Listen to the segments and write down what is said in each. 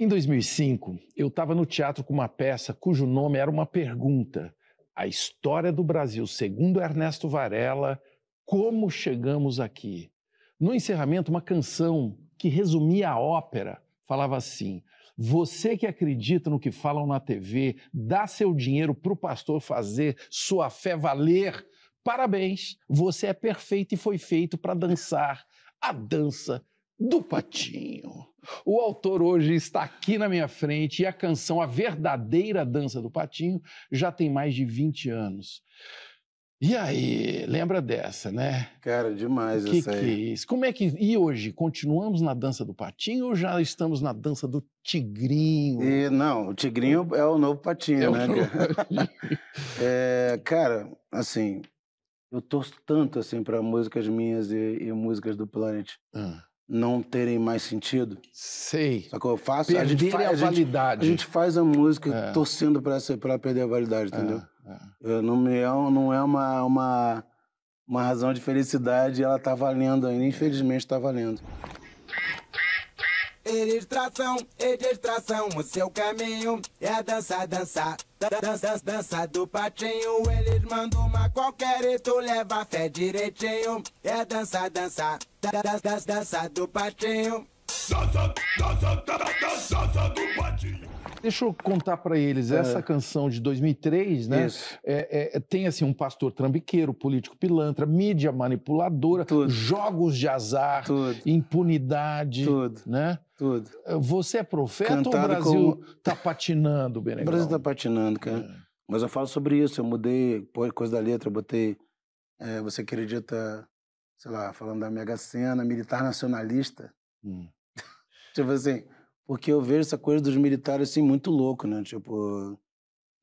Em 2005, eu estava no teatro com uma peça cujo nome era uma pergunta: A História do Brasil, segundo Ernesto Varela, Como Chegamos Aqui. No encerramento, uma canção que resumia a ópera falava assim: Você que acredita no que falam na TV, dá seu dinheiro para o pastor fazer sua fé valer. Parabéns, você é perfeito e foi feito para dançar a dança do Patinho. O autor hoje está aqui na minha frente e a canção A Verdadeira Dança do Patinho já tem mais de 20 anos. E aí, lembra dessa, né? Cara, demais que essa aí. Que é isso? Como é que. E hoje, continuamos na dança do patinho ou já estamos na dança do tigrinho? E, não, o tigrinho é o novo patinho, é né? O novo é, cara, assim, eu torço tanto assim para músicas minhas e, e músicas do Planet. Ah não terem mais sentido. Sei. Só que eu faço. Perder a, gente faz, a, a validade. Gente, a gente faz a música é. torcendo para pra perder a validade, entendeu? É, é. Não, me, é não é uma, uma, uma razão de felicidade, ela tá valendo ainda, infelizmente tá valendo e distração, o seu caminho é dança, dança, dança, dança do patinho. Eles mandam uma qualquer e tu leva a fé direitinho. É dança, dança, dança, dança do patinho. Dança, dança, dança cachaça do Patinho. Deixa eu contar para eles, é. essa canção de 2003, né? É, é, é, tem assim um pastor trambiqueiro, político pilantra, mídia manipuladora, Tudo. jogos de azar, Tudo. impunidade, Tudo. né? Tudo. É, você é profeta Cantado ou o Brasil tá patinando, Benegão? O Brasil tá patinando, cara. É. Mas eu falo sobre isso, eu mudei coisa da letra, eu botei você acredita, sei lá, falando da Mega Sena, militar nacionalista. Hum. tipo assim, porque eu vejo essa coisa dos militares assim muito louco, né? Tipo,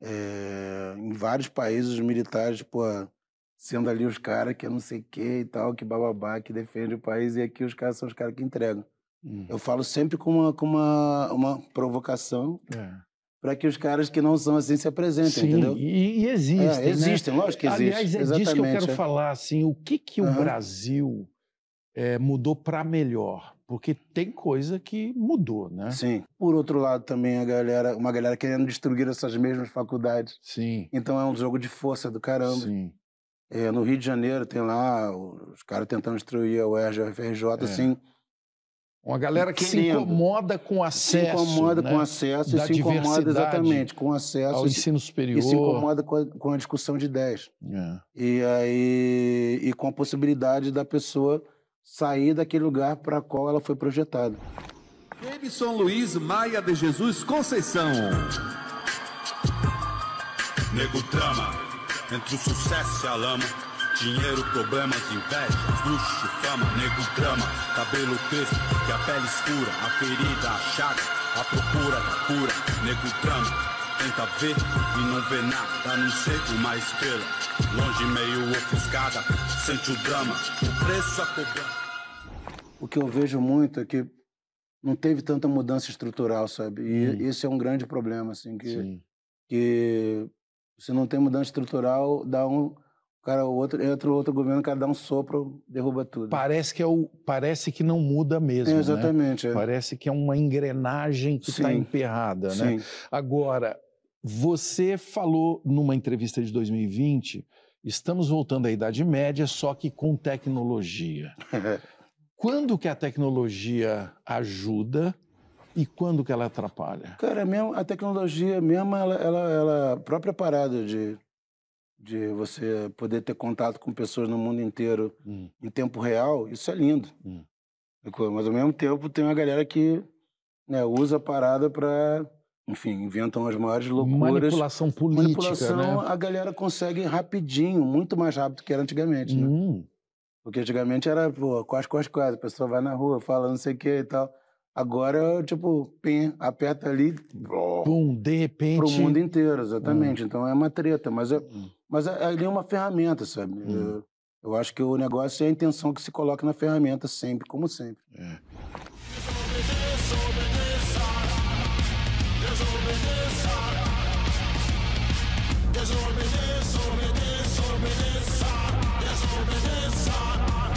é, em vários países os militares, tipo, ah, sendo ali os caras que não sei o que e tal, que bababá, que defende o país, e aqui os caras são os caras que entregam. Hum. Eu falo sempre com uma, com uma, uma provocação. É para que os caras que não são assim se apresentem, Sim, entendeu? E, e existem. É, existem, né? lógico que existem. Aliás, é exatamente. disso que eu quero é. falar, assim, o que, que uhum. o Brasil é, mudou para melhor? Porque tem coisa que mudou, né? Sim. Por outro lado, também a galera, uma galera querendo destruir essas mesmas faculdades. Sim. Então é um jogo de força do caramba. Sim. É, no Rio de Janeiro tem lá os caras tentando destruir a UERJ, a UFRJ, é. assim. Uma galera que se incomoda com acesso. Se incomoda né? com acesso da e se incomoda exatamente com acesso. Ao ensino superior. E se incomoda com a, com a discussão de ideias. É. E aí e com a possibilidade da pessoa sair daquele lugar para qual ela foi projetada. Davidson Luiz Maia de Jesus Conceição. Nego trama, entre o sucesso e a lama. Dinheiro, problemas, inveja, luxo, fama, nego trama, cabelo crespo e a pele escura, a ferida, a chaga, a procura da cura, nego trama. Tenta ver e não vê nada, a não ser uma estrela. Longe, meio ofuscada, sente o drama, o preço a cobrar. O que eu vejo muito é que não teve tanta mudança estrutural, sabe? E hum. esse é um grande problema, assim, que, Sim. que se não tem mudança estrutural, dá um cara o outro entra o outro governo o cara dá um sopro derruba tudo parece que é o parece que não muda mesmo é, exatamente né? é. parece que é uma engrenagem que está emperrada né? Sim. né agora você falou numa entrevista de 2020, estamos voltando à Idade Média, só que com tecnologia. quando que a tecnologia ajuda e quando que ela atrapalha? Cara, é mesmo, a tecnologia mesmo, ela, ela, ela própria parada de, de você poder ter contato com pessoas no mundo inteiro hum. em tempo real, isso é lindo. Hum. Mas ao mesmo tempo tem uma galera que né, usa a parada para enfim, inventam as maiores loucuras. Manipulação política. Manipulação, né? a galera consegue rapidinho, muito mais rápido que era antigamente, né? Hum. Porque antigamente era, pô, quase, quase, quase, a pessoa vai na rua, fala não sei o que e tal. Agora, tipo, pim, aperta ali. Pum, de repente. Pro mundo inteiro, exatamente. Hum. Então é uma treta, mas, é, hum. mas é, ali é uma ferramenta, sabe? Hum. Eu, eu, acho que o negócio é a intenção que se coloca na ferramenta sempre, como sempre. É. Desorganizar, desorganizar, desorganizar